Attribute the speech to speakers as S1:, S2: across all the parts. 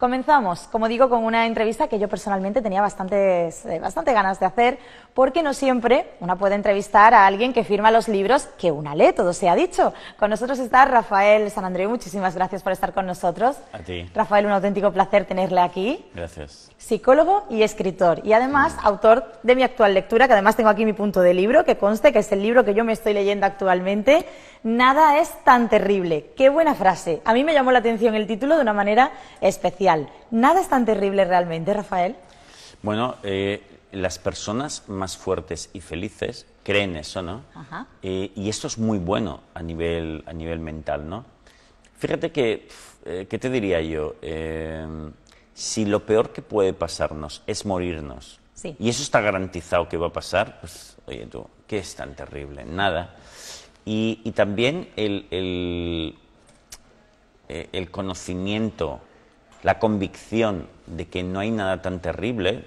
S1: Comenzamos, como digo, con una entrevista que yo personalmente tenía bastantes, eh, bastante ganas de hacer, porque no siempre una puede entrevistar a alguien que firma los libros que una lee, todo se ha dicho. Con nosotros está Rafael San Andreu, muchísimas gracias por estar con nosotros. A ti. Rafael, un auténtico placer tenerle aquí. Gracias. Psicólogo y escritor, y además autor de mi actual lectura, que además tengo aquí mi punto de libro, que conste que es el libro que yo me estoy leyendo actualmente, Nada es tan terrible. Qué buena frase. A mí me llamó la atención el título de una manera especial. Nada es tan terrible realmente, Rafael.
S2: Bueno, eh, las personas más fuertes y felices creen eso, ¿no? Eh, y esto es muy bueno a nivel, mental, ¿no? Fíjate que, eh, ¿qué te diría yo? Em, si lo peor que puede pasarnos es morirnos, y eso está garantizado que va a pasar, pues, oye tú, ¿qué es tan terrible? Nada. Y, también eh, el, conocimiento, la convicción de que no hay nada tan terrible,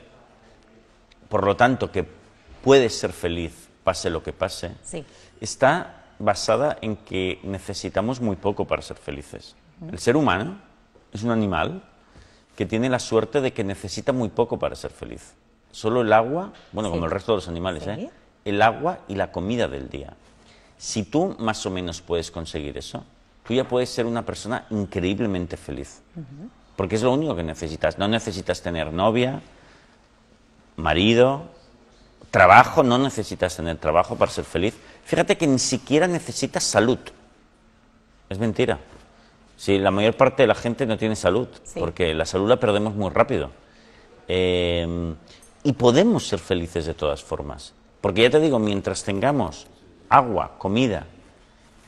S2: por lo tanto que puedes ser feliz pase lo que pase, está basada en que necesitamos muy poco para ser felices. El ser humano es un animal que tiene la suerte de que necesita muy poco para ser feliz. Solo el agua, bueno, como el resto de los animales, ¿eh? el agua y la comida del día. Si tú más o menos puedes conseguir eso, tú ya puedes ser una persona increíblemente feliz. Porque es lo único que necesitas. No necesitas tener novia, marido, trabajo. No necesitas tener trabajo para ser feliz. Fíjate que ni siquiera necesitas salud. Es mentira. Si la mayor parte de la gente no tiene salud, porque la salud la perdemos muy rápido. Em, y podemos ser felices de todas formas. Porque ya te digo, mientras tengamos agua, comida,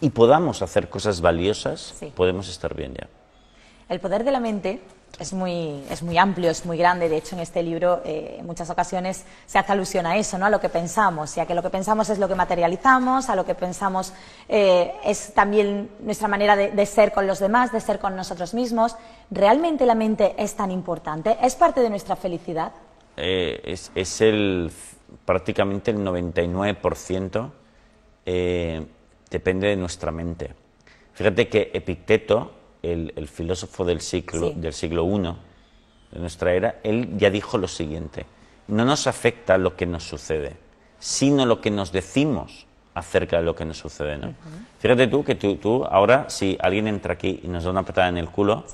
S2: y podamos hacer cosas valiosas, podemos estar bien ya.
S1: El poder de la mente es muy, amplio, es muy grande. De hecho, en este libro eh, en muchas ocasiones se hace alusión a eso, ¿no? a lo que pensamos, y a que lo que pensamos es lo que materializamos, a lo que pensamos eh, es también nuestra manera de, ser con los demás, de ser con nosotros mismos. ¿Realmente la mente es tan importante? ¿Es parte de nuestra felicidad?
S2: Eh, es, es el, prácticamente el 99% eh, depende de nuestra mente. Fíjate que Epicteto, el, filósofo del siglo, del siglo I de nuestra era, él ya dijo lo siguiente, no nos afecta lo que nos sucede, sino lo que nos decimos acerca de lo que nos sucede. ¿no? Fíjate tú que tú, tú, ahora, si alguien entra aquí y nos da una patada en el culo,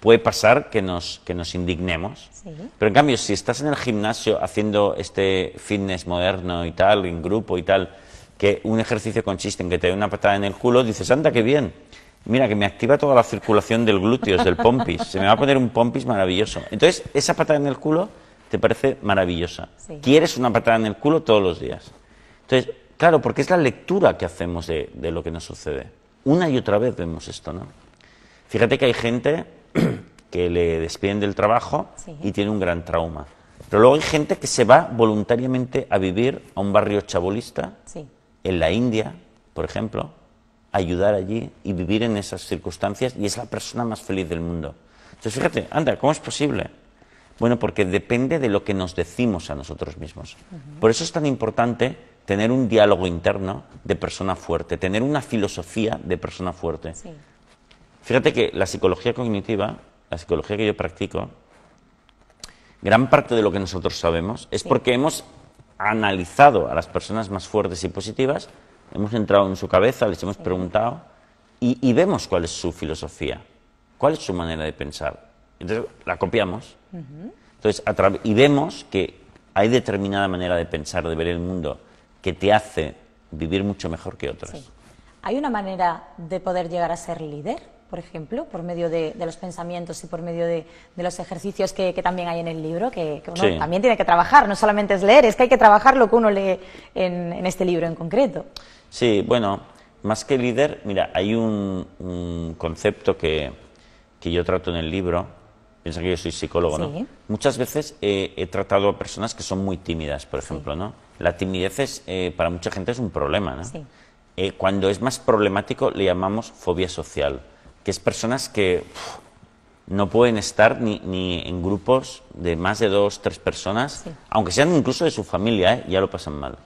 S2: puede pasar que nos, que nos indignemos. Pero en cambio, si estás en el gimnasio haciendo este fitness moderno y tal, en grupo y tal, que un ejercicio consiste en que te dé una patada en el culo, dices, anda, qué bien. Mira, que me activa toda la circulación del glúteos, del pompis. Se me va a poner un pompis maravilloso. Entonces, esa patada en el culo te parece maravillosa. Quieres una patada en el culo todos los días. Entonces, claro, porque es la lectura que hacemos de, lo que nos sucede. Una y otra vez vemos esto, ¿no? Fíjate que hay gente que le despiden del trabajo y tiene un gran trauma. Pero luego hay gente que se va voluntariamente a vivir a un barrio chabolista sí en la India, por ejemplo, ayudar allí y vivir en esas circunstancias y es la persona más feliz del mundo. Entonces, fíjate, anda, ¿cómo es posible? Bueno, porque depende de lo que nos decimos a nosotros mismos. Por eso es tan importante tener un diálogo interno de persona fuerte, tener una filosofía de persona fuerte. Fíjate que la psicología cognitiva, la psicología que yo practico, gran parte de lo que nosotros sabemos es porque hemos analizado a las personas más fuertes y positivas, hemos entrado en su cabeza, les hemos preguntado y, vemos cuál es su filosofía, cuál es su manera de pensar. Entonces la copiamos. Entonces, y vemos que hay determinada manera de pensar, de ver el mundo, que te hace vivir mucho mejor que otros.
S1: ¿Hay una manera de poder llegar a ser líder? por ejemplo, por medio de, los pensamientos y por medio de, los ejercicios que, también hay en el libro, que, uno también tiene que trabajar, no solamente es leer, es que hay que trabajar lo que uno lee en, este libro en concreto.
S2: Sí, bueno, más que líder, mira, hay un, concepto que, que, yo trato en el libro, piensa que yo soy psicólogo, ¿no? Muchas veces he tratado a personas que son muy tímidas, por ejemplo, ¿no? La timidez es, eh, para mucha gente es un problema, ¿no? Eh, cuando es más problemático le llamamos fobia social que es personas que no pueden estar ni, en grupos de más de dos, tres personas, aunque sean incluso de su familia, ¿eh? ya lo pasan mal.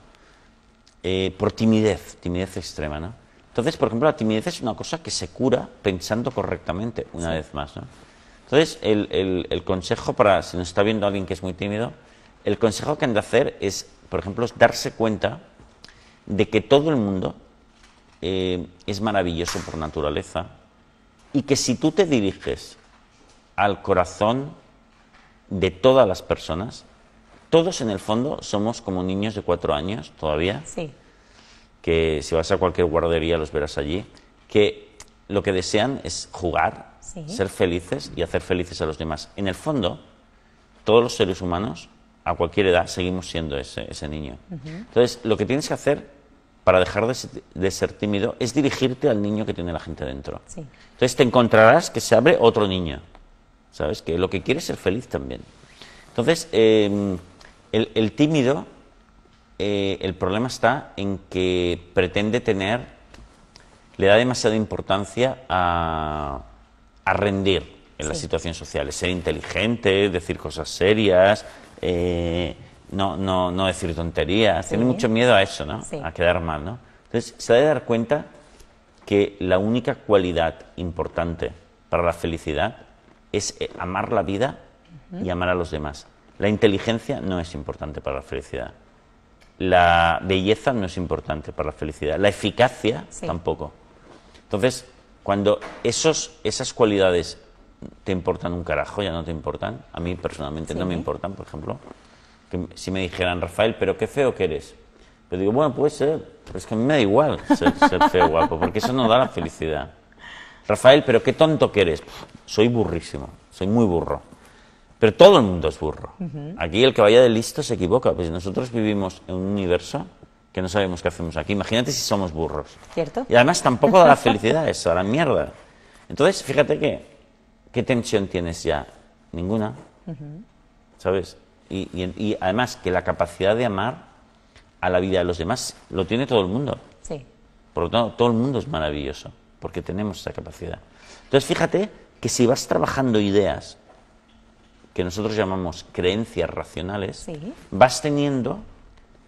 S2: Eh, por timidez, timidez extrema, ¿no? Entonces, por ejemplo, la timidez es una cosa que se cura pensando correctamente, una vez más, Entonces, el, consejo para, si nos está viendo alguien que es muy tímido, el consejo que han de hacer es, por ejemplo, darse cuenta de que todo el mundo eh, es maravilloso por naturaleza, y que si tú te diriges al corazón de todas las personas, todos en el fondo somos como niños de cuatro años todavía, sí. que si vas a cualquier guardería los verás allí, que lo que desean es jugar, ser felices y hacer felices a los demás. En el fondo, todos los seres humanos, a cualquier edad, seguimos siendo ese, niño. Entonces, lo que tienes que hacer para dejar de, ser tímido es dirigirte al niño que tiene la gente dentro. Entonces te encontrarás que se abre otro niño, ¿sabes? Que lo que quiere es ser feliz también. Entonces, em, el, tímido, eh, el problema está en que pretende tener, le da demasiada importancia a, rendir en las situaciones sociales, ser inteligente, decir cosas serias, eh, no, no, no decir tonterías, tiene mucho miedo a eso, ¿no? A quedar mal, ¿no? Entonces, se ha de dar cuenta que la única cualidad importante para la felicidad es eh, amar la vida y amar a los demás. La inteligencia no es importante para la felicidad. La belleza no es importante para la felicidad. La eficacia tampoco. Entonces, cuando esos, esas cualidades te importan un carajo, ya no te importan, a mí personalmente no me importan, por ejemplo, si me dijeran, Rafael, pero qué feo que eres. Pero digo, bueno, puede ser, pero es que a mí me da igual ser, feo feo guapo, porque eso no da la felicidad. Rafael, pero qué tonto que eres. Soy burrísimo, soy muy burro. Pero todo el mundo es burro. Aquí el que vaya de listo se equivoca, pues nosotros vivimos en un universo que no sabemos qué hacemos aquí. Imagínate si somos burros. Cierto. Y además tampoco da la felicidad eso, a la mierda. Entonces, fíjate que, ¿qué tensión tienes ya? Ninguna. ¿Sabes? y, además que la capacidad de amar a la vida de los demás lo tiene todo el mundo. Sí. Por lo tanto, todo el mundo es maravilloso, porque tenemos esa capacidad. Entonces, fíjate que si vas trabajando ideas que nosotros llamamos creencias racionales, vas teniendo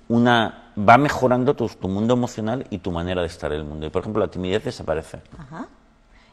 S2: una va mejorando tu, tu, mundo emocional y tu manera de estar en el mundo. Y por ejemplo, la timidez desaparece.
S1: Ajá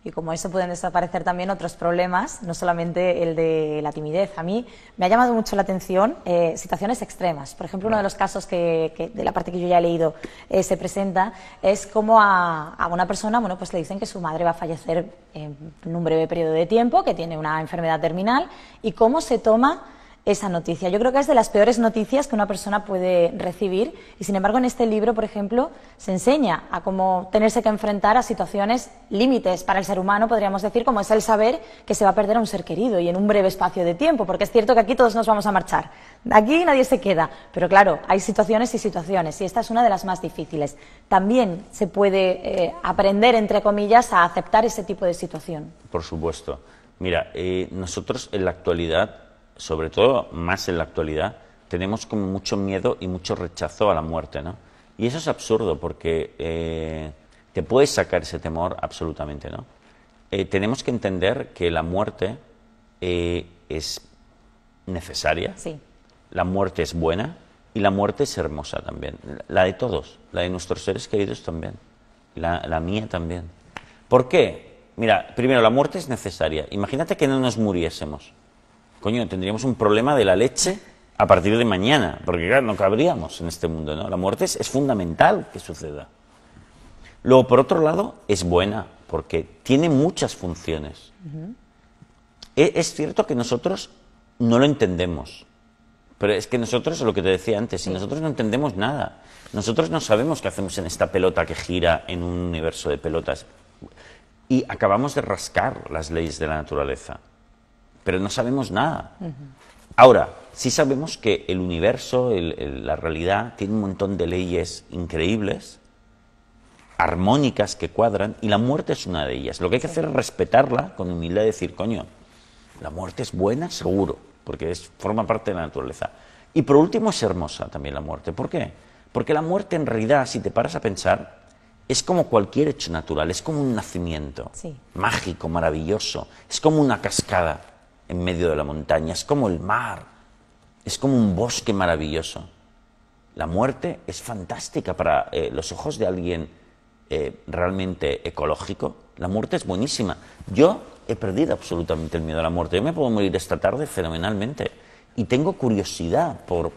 S1: y como eso pueden desaparecer también otros problemas, no solamente el de la timidez. A mí me ha llamado mucho la atención eh, situaciones extremas. Por ejemplo, uno de los casos que, de la parte que yo ya he leído eh, se presenta es cómo a, a, una persona, bueno, pues le dicen que su madre va a fallecer en un breve periodo de tiempo, que tiene una enfermedad terminal y cómo se toma esa noticia. Yo creo que es de las peores noticias que una persona puede recibir y sin embargo en este libro, por ejemplo, se enseña a cómo tenerse que enfrentar a situaciones límites para el ser humano, podríamos decir, como es el saber que se va a perder a un ser querido y en un breve espacio de tiempo, porque es cierto que aquí todos nos vamos a marchar, aquí nadie se queda, pero claro, hay situaciones y situaciones y esta es una de las más difíciles. También se puede eh, aprender, entre comillas, a aceptar ese tipo de situación.
S2: Por supuesto. Mira, eh, nosotros en la actualidad sobre todo más en la actualidad, tenemos como mucho miedo y mucho rechazo a la muerte, ¿no? Y eso es absurdo porque eh, te puedes sacar ese temor absolutamente, ¿no? Eh, tenemos que entender que la muerte eh, es necesaria, sí. la muerte es buena y la muerte es hermosa también, la de todos, la de nuestros seres queridos también, la, la mía también. ¿Por qué? Mira, primero, la muerte es necesaria. Imagínate que no nos muriésemos coño, tendríamos un problema de la leche a partir de mañana, porque claro, no cabríamos en este mundo, ¿no? La muerte es, fundamental que suceda. Luego, por otro lado, es buena, porque tiene muchas funciones. es, es, cierto que nosotros no lo entendemos, pero es que nosotros, lo que te decía antes, si nosotros no entendemos nada, nosotros no sabemos qué hacemos en esta pelota que gira en un universo de pelotas, y acabamos de rascar las leyes de la naturaleza pero no sabemos nada. Ahora, sí sabemos que el universo, la realidad, tiene un montón de leyes increíbles, armónicas que cuadran, y la muerte es una de ellas. Lo que hay que hacer es respetarla con humildad y decir, coño, la muerte es buena, seguro, porque forma parte de la naturaleza. Y por último es hermosa también la muerte. ¿Por qué? Porque la muerte en realidad, si te paras a pensar, es como cualquier hecho natural, es como un nacimiento mágico, maravilloso, es como una cascada en medio de la montaña, es como el mar, es como un bosque maravilloso. La muerte es fantástica para eh, los ojos de alguien eh, realmente ecológico. La muerte es buenísima. Yo he perdido absolutamente el miedo a la muerte. Yo me puedo morir esta tarde fenomenalmente. Y tengo curiosidad por,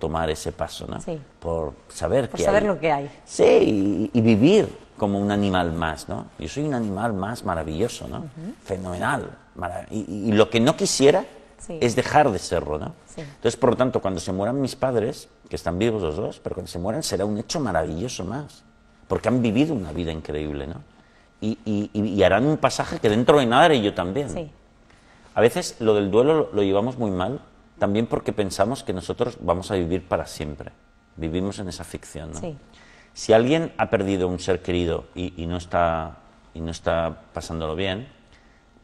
S2: tomar ese paso, ¿no? Sí. Por saber qué saber lo que hay. Sí, y, vivir como un animal más, ¿no? Yo soy un animal más maravilloso, ¿no? Fenomenal. Y, lo que no quisiera es dejar de serlo, Entonces, por lo tanto, cuando se mueran mis padres, que están vivos los dos, pero cuando se mueran será un hecho maravilloso más, porque han vivido una vida increíble, ¿no? Y, harán un pasaje que dentro de nada haré yo también. A veces lo del duelo lo, llevamos muy mal, también porque pensamos que nosotros vamos a vivir para siempre. Vivimos en esa ficción, Si alguien ha perdido un ser querido y, no está, y no está pasándolo bien,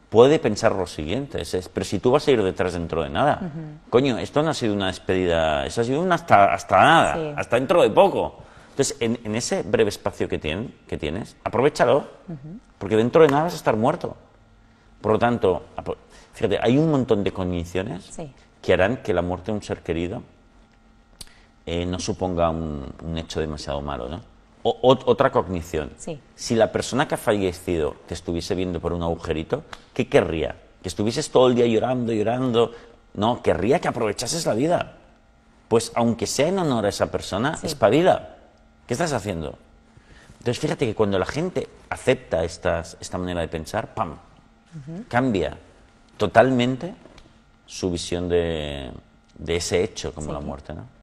S2: puede pensar lo siguiente, pero si tú vas a ir detrás dentro de nada, coño, esto no ha sido una despedida, eso ha sido una hasta, hasta nada, hasta dentro de poco. Entonces, en, ese breve espacio que, que tienes, aprovechalo, porque dentro de nada vas a estar muerto. Por lo tanto, fíjate, hay un montón de condiciones que harán que la muerte de un ser querido eh, no suponga un hecho demasiado malo, ¿no? otra cognición. Si la persona que ha fallecido te estuviese viendo por un agujerito, ¿qué querría? ¿Que estuvieses todo el día llorando, llorando? No, querría que aprovechases la vida. Pues aunque sea en honor a esa persona, sí. espabila. ¿Qué estás haciendo? Entonces fíjate que cuando la gente acepta esta manera de pensar, ¡pam! Cambia totalmente su visión de, ese hecho como la muerte, ¿no?